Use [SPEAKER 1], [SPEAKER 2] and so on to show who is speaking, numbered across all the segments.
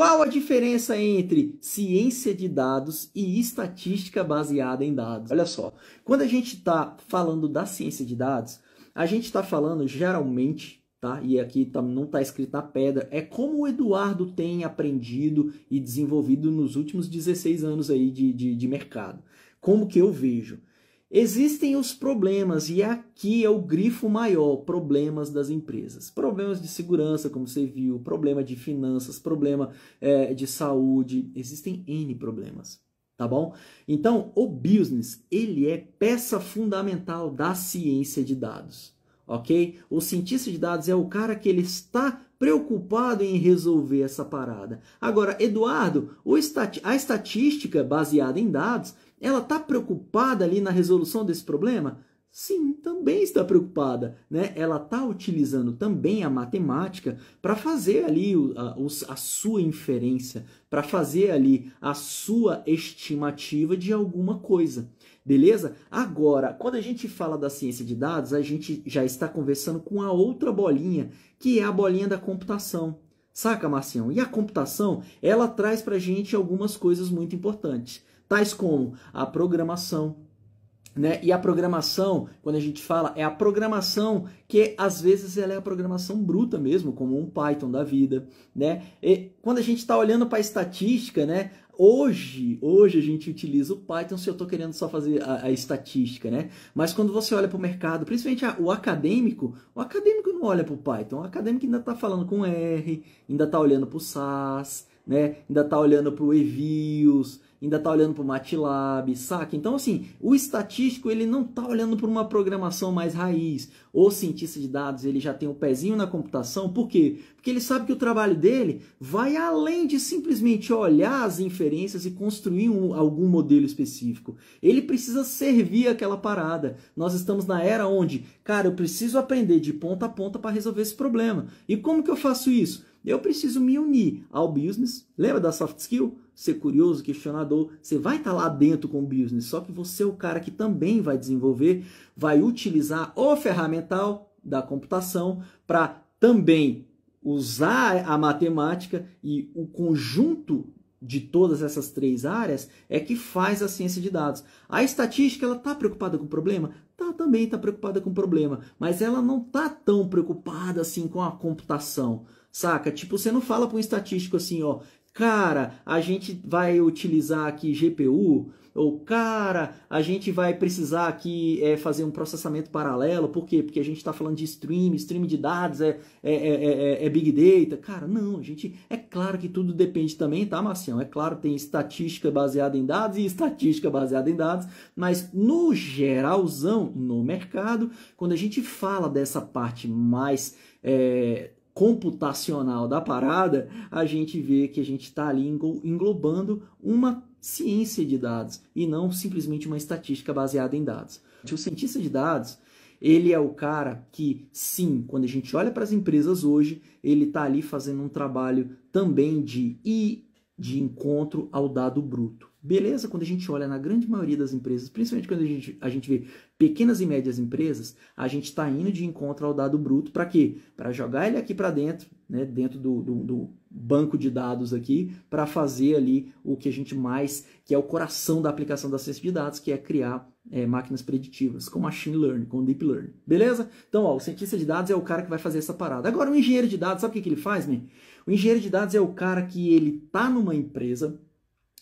[SPEAKER 1] Qual a diferença entre ciência de dados e estatística baseada em dados? Olha só, quando a gente está falando da ciência de dados, a gente está falando geralmente, tá? E aqui tá, não está escrito na pedra, é como o Eduardo tem aprendido e desenvolvido nos últimos 16 anos aí de, de, de mercado. Como que eu vejo? Existem os problemas, e aqui é o grifo maior: problemas das empresas. Problemas de segurança, como você viu, problema de finanças, problema é, de saúde. Existem N problemas, tá bom? Então, o business, ele é peça fundamental da ciência de dados, ok? O cientista de dados é o cara que ele está preocupado em resolver essa parada. Agora, Eduardo, a estatística baseada em dados ela está preocupada ali na resolução desse problema? Sim, também está preocupada, né? Ela está utilizando também a matemática para fazer ali a, a sua inferência, para fazer ali a sua estimativa de alguma coisa. Beleza? Agora, quando a gente fala da ciência de dados, a gente já está conversando com a outra bolinha, que é a bolinha da computação. Saca, Marcião? E a computação, ela traz para a gente algumas coisas muito importantes tais como a programação, né? E a programação, quando a gente fala, é a programação que às vezes ela é a programação bruta mesmo, como um Python da vida, né? E quando a gente está olhando para a estatística, né? Hoje, hoje a gente utiliza o Python se eu estou querendo só fazer a, a, estatística, né? Mas quando você olha para o mercado, principalmente a, o acadêmico, o acadêmico não olha para o Python, o acadêmico ainda está falando com R, ainda está olhando para o SAS, né? Ainda está olhando para o Evios, ainda está olhando para o MATLAB, saca? Então, assim, o estatístico ele não está olhando para uma programação mais raiz. O cientista de dados ele já tem o um pezinho na computação, por quê? Porque ele sabe que o trabalho dele vai além de simplesmente olhar as inferências e construir um, algum modelo específico. Ele precisa servir aquela parada. Nós estamos na era onde, cara, eu preciso aprender de ponta a ponta para resolver esse problema. E como que eu faço isso? Eu preciso me unir ao business. Lembra da soft skill? ser curioso, questionador, você vai estar tá lá dentro com o business, só que você é o cara que também vai desenvolver, vai utilizar o ferramental da computação para também usar a matemática e o conjunto de todas essas três áreas é que faz a ciência de dados. A estatística ela está preocupada com o problema? Tá, também está preocupada com o problema, mas ela não está tão preocupada assim com a computação, saca? Tipo, você não fala para um estatístico assim, ó, Cara, a gente vai utilizar aqui GPU, ou cara, a gente vai precisar aqui é, fazer um processamento paralelo, por quê? Porque a gente está falando de stream, stream de dados é, é, é, é, big data. Cara, não, a gente. É claro que tudo depende também, tá, Marcião? É claro, tem estatística baseada em dados e estatística baseada em dados, mas no geralzão, no mercado, quando a gente fala dessa parte mais. É, computacional da parada, a gente vê que a gente está ali englobando uma ciência de dados e não simplesmente uma estatística baseada em dados. O cientista de dados, ele é o cara que, sim, quando a gente olha para as empresas hoje, ele está ali fazendo um trabalho também de ir de encontro ao dado bruto. Beleza? Quando a gente olha na grande maioria das empresas, principalmente quando a gente, a gente vê pequenas e médias empresas, a gente está indo de encontro ao dado bruto para quê? Para jogar ele aqui para dentro, né? dentro do, do, do banco de dados aqui, para fazer ali o que a gente mais, que é o coração da aplicação da ciência de dados, que é criar é, máquinas preditivas, com machine learning, com deep learning. Beleza? Então, ó, o cientista de dados é o cara que vai fazer essa parada. Agora, o engenheiro de dados, sabe o que, que ele faz, né O engenheiro de dados é o cara que ele tá numa empresa,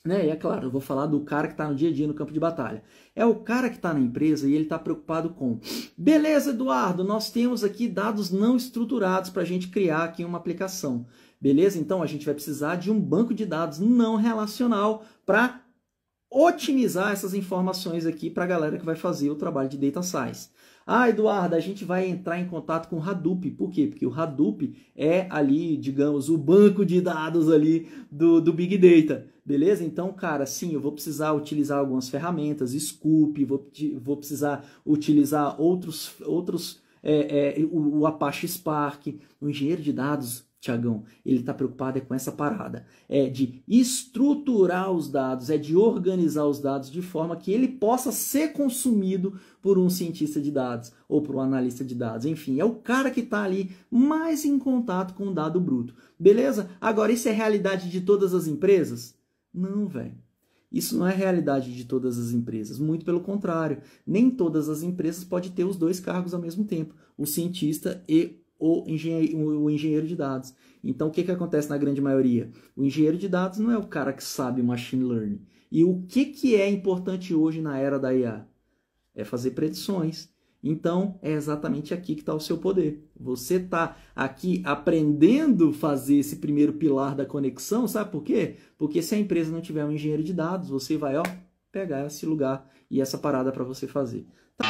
[SPEAKER 1] né? E é claro, eu vou falar do cara que está no dia a dia no campo de batalha. É o cara que está na empresa e ele está preocupado com. Beleza, Eduardo, nós temos aqui dados não estruturados para a gente criar aqui uma aplicação. Beleza? Então a gente vai precisar de um banco de dados não relacional para otimizar essas informações aqui para a galera que vai fazer o trabalho de Data Science. Ah, Eduardo, a gente vai entrar em contato com o Hadoop. Por quê? Porque o Hadoop é ali, digamos, o banco de dados ali do, do Big Data. Beleza? Então, cara, sim, eu vou precisar utilizar algumas ferramentas, Scoop, vou, vou precisar utilizar outros, outros é, é, o, o Apache Spark. O engenheiro de dados Tiagão, ele está preocupado é com essa parada, é de estruturar os dados, é de organizar os dados de forma que ele possa ser consumido por um cientista de dados ou por um analista de dados, enfim, é o cara que está ali mais em contato com o dado bruto, beleza? Agora, isso é realidade de todas as empresas? Não, velho. Isso não é realidade de todas as empresas, muito pelo contrário. Nem todas as empresas podem ter os dois cargos ao mesmo tempo, o cientista e o engenheiro, o engenheiro de dados. Então, o que, que acontece na grande maioria? O engenheiro de dados não é o cara que sabe machine learning. E o que, que é importante hoje na era da IA? É fazer predições. Então, é exatamente aqui que está o seu poder. Você está aqui aprendendo fazer esse primeiro pilar da conexão, sabe por quê? Porque se a empresa não tiver um engenheiro de dados, você vai ó, pegar esse lugar e essa parada para você fazer. Tá?